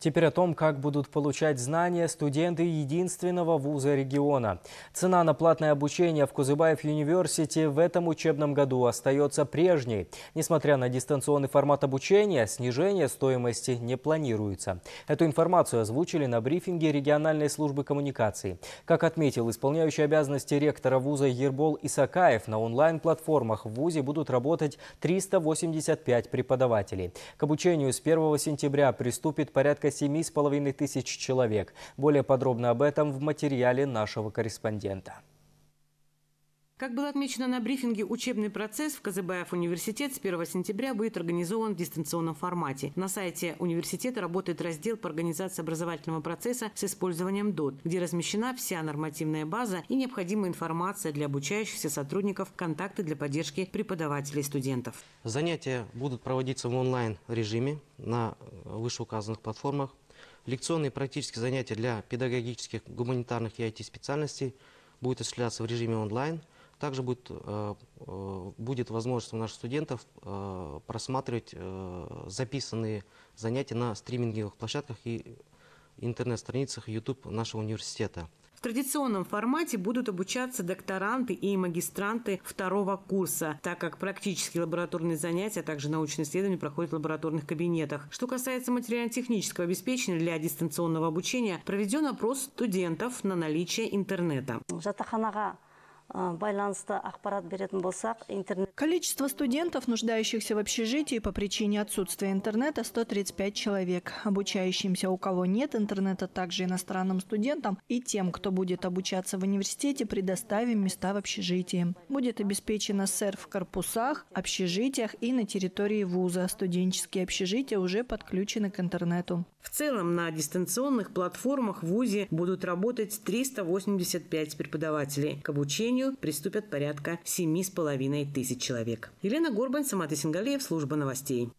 Теперь о том, как будут получать знания студенты единственного вуза региона. Цена на платное обучение в Кузыбаев Юниверсити в этом учебном году остается прежней. Несмотря на дистанционный формат обучения, снижение стоимости не планируется. Эту информацию озвучили на брифинге региональной службы коммуникаций. Как отметил исполняющий обязанности ректора вуза Ербол Исакаев, на онлайн-платформах в вузе будут работать 385 преподавателей. К обучению с 1 сентября приступит порядка порядка 7,5 тысяч человек. Более подробно об этом в материале нашего корреспондента. Как было отмечено на брифинге, учебный процесс в Казыбаев университет с 1 сентября будет организован в дистанционном формате. На сайте университета работает раздел по организации образовательного процесса с использованием ДОТ, где размещена вся нормативная база и необходимая информация для обучающихся сотрудников, контакты для поддержки преподавателей и студентов. Занятия будут проводиться в онлайн-режиме на вышеуказанных платформах. Лекционные и практические занятия для педагогических, гуманитарных и IT-специальностей будут осуществляться в режиме онлайн – также будет, э, э, будет возможность у наших студентов э, просматривать записанные занятия на стриминговых площадках и интернет-страницах YouTube нашего университета. В традиционном формате будут обучаться докторанты и магистранты второго курса, так как практические лабораторные занятия, а также научные исследования проходят в лабораторных кабинетах. Что касается материально-технического обеспечения для дистанционного обучения, проведен опрос студентов на наличие интернета. А, количество студентов нуждающихся в общежитии по причине отсутствия интернета 135 человек обучающимся у кого нет интернета также иностранным студентам и тем кто будет обучаться в университете предоставим места в общежитии будет обеспечено сэр в корпусах общежитиях и на территории вуза студенческие общежития уже подключены к интернету в целом на дистанционных платформах в вузе будут работать 385 преподавателей к обучению осенью приступят порядка 7,5 тысяч человек. Елена Горбань, Самат Исингалеев, служба новостей.